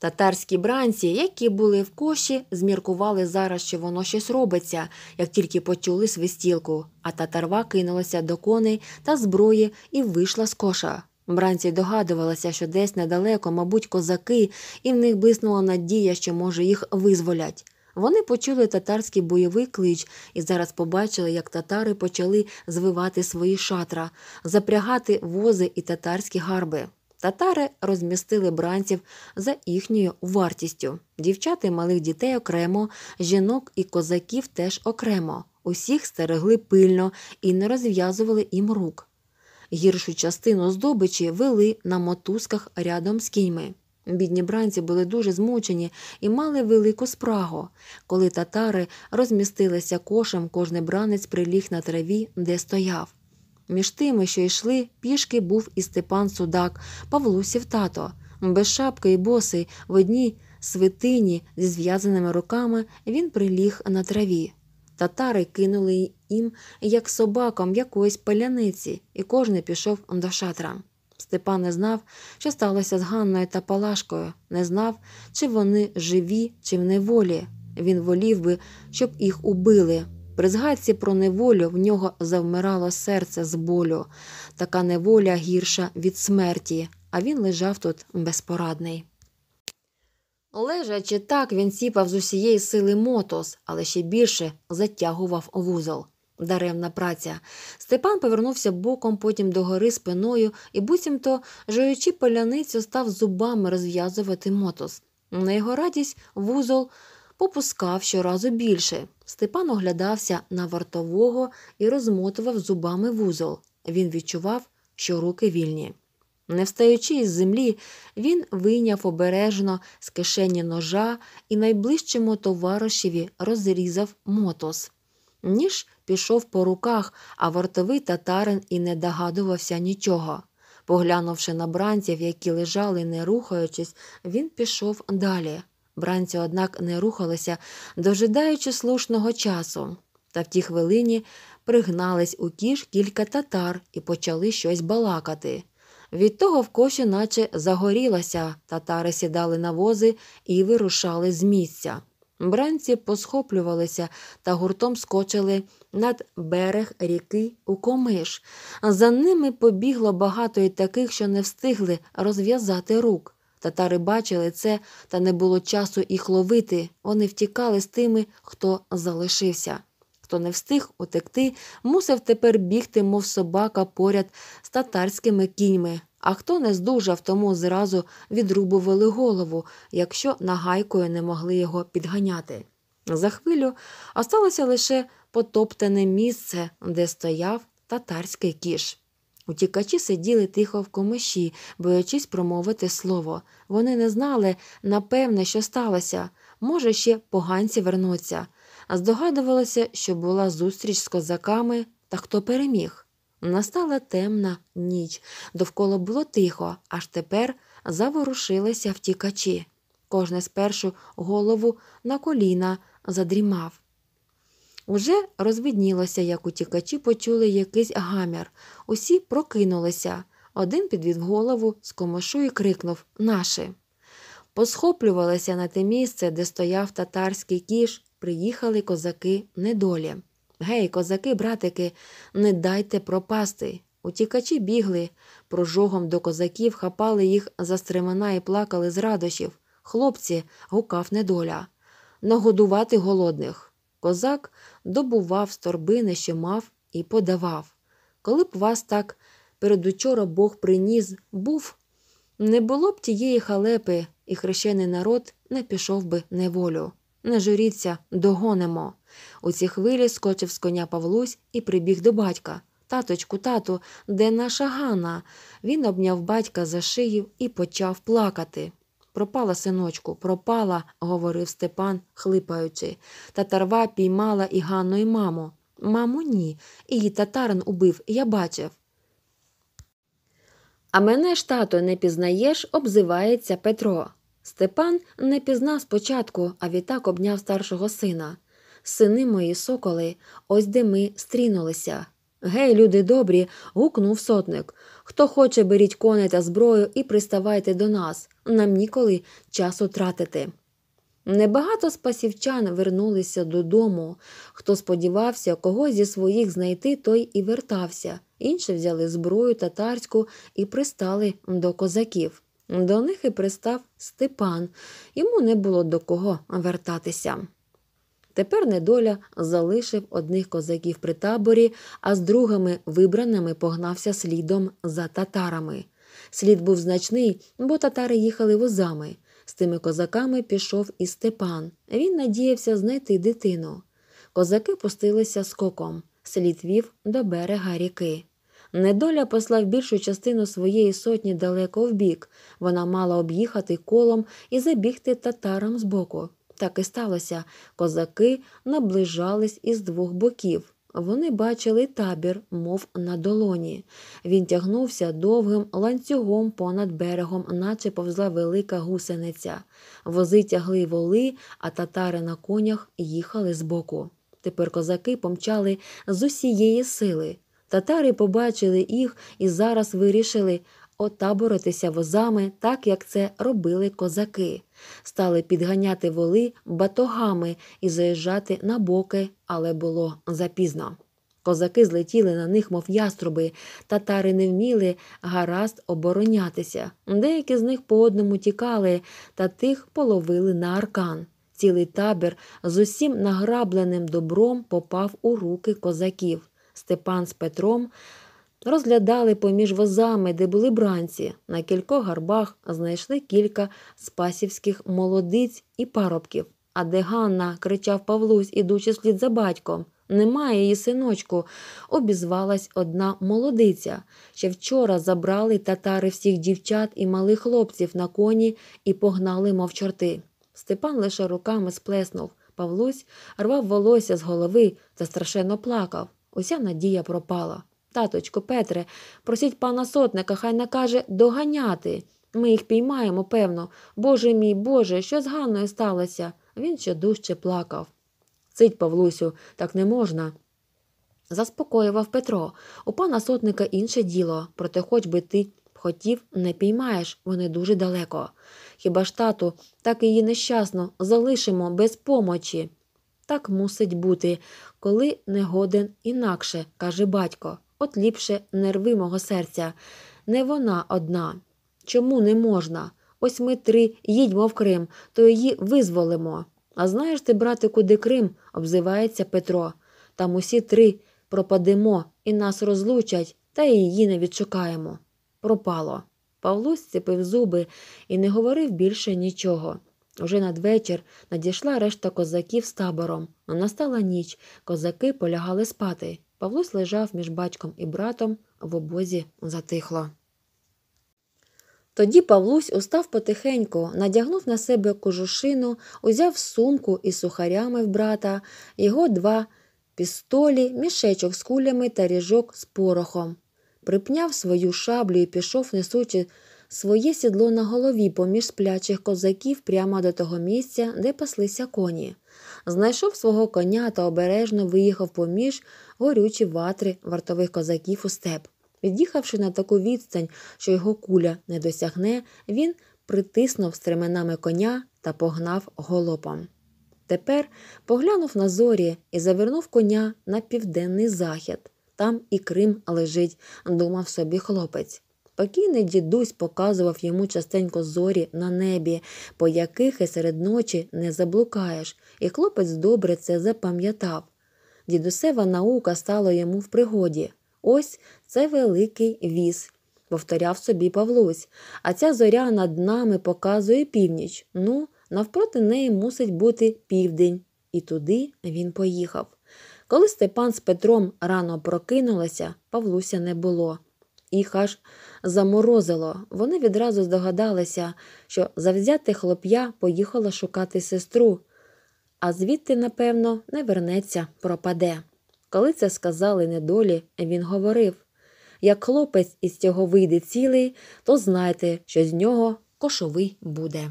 Татарські бранці, які були в коші, зміркували зараз, що воно щось робиться, як тільки почули свистілку, а татарва кинулася до коней та зброї і вийшла з коша. Бранці догадувалися, що десь недалеко, мабуть, козаки, і в них блиснула надія, що, може, їх визволять. Вони почули татарський бойовий клич і зараз побачили, як татари почали звивати свої шатра, запрягати вози і татарські гарби. Татари розмістили бранців за їхньою вартістю. Дівчата і малих дітей окремо, жінок і козаків теж окремо. Усіх стерегли пильно і не розв'язували їм рук. Гіршу частину здобичі вели на мотузках рядом з кіньми. Бідні бранці були дуже змучені і мали велику спрагу. Коли татари розмістилися кошем, кожний бранець приліг на траві, де стояв. Між тими, що йшли, пішки був і Степан Судак, Павлусів тато, без шапки і босий, в одній свитині зі зв'язаними руками він приліг на траві. Татари кинули їм, як собакам, якоїсь паляниці, і кожен пішов до шатра. Степан не знав, що сталося з Ганною та Палашкою, не знав, чи вони живі, чи в неволі. Він волів би, щоб їх убили. При згадці про неволю в нього завмирало серце з болю. Така неволя гірша від смерті, а він лежав тут безпорадний. Лежачи так, він сіпав з усієї сили мотос, але ще більше затягував вузол. Даремна праця. Степан повернувся боком, потім догори спиною і буцімто, жуючи поляницю, став зубами розв'язувати мотос. На його радість вузол попускав щоразу більше. Степан оглядався на вартового і розмотував зубами вузол. Він відчував, що руки вільні. Не встаючи із землі, він вийняв обережно з кишені ножа і найближчому товаришеві розрізав мотос. Ніж пішов по руках, а вартовий татарин і не догадувався нічого. Поглянувши на бранців, які лежали, не рухаючись, він пішов далі. Бранці, однак, не рухалися, дожидаючи слушного часу. Та в тій хвилині пригнались у кіш кілька татар і почали щось балакати. Від того в коші наче загорілося, татари сідали на вози і вирушали з місця. Бранці посхоплювалися та гуртом скочили над берег ріки у комиш. За ними побігло багато і таких, що не встигли розв'язати рук. Татари бачили це, та не було часу їх ловити. Вони втікали з тими, хто залишився. Хто не встиг утекти, мусив тепер бігти, мов собака, поряд з татарськими кіньми. А хто не здужав, тому зразу відрубували голову, якщо нагайкою не могли його підганяти. За хвилю осталося лише потоптане місце, де стояв татарський кіш. Утікачі сиділи тихо в комиші, боячись промовити слово. Вони не знали, напевне, що сталося. Може, ще поганці вернуться. А здогадувалися, що була зустріч з козаками та хто переміг. Настала темна ніч. Довкола було тихо, аж тепер заворушилися втікачі. Кожне спершу голову на коліна задрімав. Уже розвиднілося, як утікачі почули якийсь гамір. Усі прокинулися. Один підвів голову з комошу і крикнув Наші. Посхоплювалися на те місце, де стояв татарський кіш, приїхали козаки недолі. Гей, козаки, братики, не дайте пропасти. Утікачі бігли, прожогом до козаків, хапали їх за стремена і плакали з радощів. Хлопці, гукав недоля. Нагодувати голодних. Козак добував з торбини, що мав, і подавав. Коли б вас так передучора Бог приніс, був, не було б тієї халепи, і хрещений народ не пішов би неволю. Не журіться, догонимо. У ці хвилі скочив з коня Павлусь і прибіг до батька. Таточку, тату, де наша гана, Він обняв батька за шию і почав плакати. Пропала, синочку, пропала, говорив Степан, хлипаючи. Татарва піймала і Ганну і маму. Маму, ні. Її татарин убив, я бачив. А мене ж, тато, не пізнаєш, обзивається Петро. Степан не пізнав спочатку, а відтак обняв старшого сина. Сини мої соколи, ось де ми стрінулися. Гей, люди добрі. гукнув сотник. Хто хоче, беріть коней та зброю і приставайте до нас. Нам ніколи часу тратити. Небагато спасівчан вернулися додому. Хто сподівався, кого зі своїх знайти, той і вертався. Інші взяли зброю татарську і пристали до козаків. До них і пристав Степан. Йому не було до кого вертатися. Тепер недоля залишив одних козаків при таборі, а з другими вибраними погнався слідом за татарами. Слід був значний, бо татари їхали возами. З тими козаками пішов і Степан. Він надіявся знайти дитину. Козаки пустилися скоком, слід вів до берега ріки. Недоля послав більшу частину своєї сотні далеко вбік. Вона мала об'їхати колом і забігти татарам збоку так і сталося. Козаки наближались із двох боків. Вони бачили табір, мов на долоні. Він тягнувся довгим ланцюгом понад берегом, наче повзла велика гусениця. Вози тягли воли, а татари на конях їхали збоку. Тепер козаки помчали з усієї сили. Татари побачили їх і зараз вирішили отаборитися возами, так як це робили козаки, стали підганяти воли батогами і заїжджати на боки, але було запізно. Козаки злетіли на них, мов яструби, татари не вміли гаразд оборонятися. Деякі з них по одному тікали та тих половили на аркан. Цілий табір з усім награбленим добром попав у руки козаків. Степан з Петром Розглядали поміж возами, де були бранці, на кількох гарбах знайшли кілька спасівських молодиць і парубків. А де Ганна, кричав Павлусь, ідучи слід за батьком. Немає її синочку, обізвалась одна молодиця. Ще вчора забрали татари всіх дівчат і малих хлопців на коні і погнали, мов чорти. Степан лише руками сплеснув. Павлусь рвав волосся з голови та страшенно плакав. Уся надія пропала таточко Петре, просіть пана сотника, хай накаже доганяти. Ми їх піймаємо, певно. Боже мій, Боже, що з Ганною сталося? Він ще дужче плакав. Цить, Павлусю, так не можна. Заспокоював Петро. У пана сотника інше діло, проте, хоч би ти хотів, не піймаєш, вони дуже далеко. Хіба ж тату так її нещасно залишимо без помочі. Так мусить бути, коли не годен інакше, каже батько от ліпше нерви мого серця. Не вона одна. Чому не можна? Ось ми три їдьмо в Крим, то її визволимо. А знаєш ти, брате, куди Крим? обзивається Петро. Там усі три пропадемо і нас розлучать, та й її не відшукаємо. Пропало. Павло зціпив зуби і не говорив більше нічого. Уже надвечір надійшла решта козаків з табором. Настала ніч, козаки полягали спати. Павлось лежав між батьком і братом в обозі затихло. Тоді Павлусь устав потихеньку, надягнув на себе кожушину, узяв сумку із сухарями в брата, його два пістолі, мішечок з кулями та ріжок з порохом. Припняв свою шаблю і пішов, несучи своє сідло на голові поміж сплячих козаків прямо до того місця, де паслися коні. Знайшов свого коня та обережно виїхав поміж горючі ватри вартових козаків у степ. Від'їхавши на таку відстань, що його куля не досягне, він притиснув стременами коня та погнав голопом. Тепер поглянув на зорі і завернув коня на південний захід. Там і Крим лежить, думав собі хлопець. Покійний дідусь показував йому частенько зорі на небі, по яких і серед ночі не заблукаєш, і хлопець добре це запам'ятав. Дідусева наука стала йому в пригоді. Ось це великий віз, повторяв собі Павлусь, а ця зоря над нами показує північ. Ну, навпроти неї мусить бути південь. І туди він поїхав. Коли Степан з Петром рано прокинулися, Павлуся не було. Їх аж заморозило. Вони відразу здогадалися, що завзяти хлоп'я поїхала шукати сестру, а звідти, напевно, не вернеться, пропаде. Коли це сказали недолі, він говорив як хлопець із цього вийде цілий, то знайте, що з нього кошовий буде.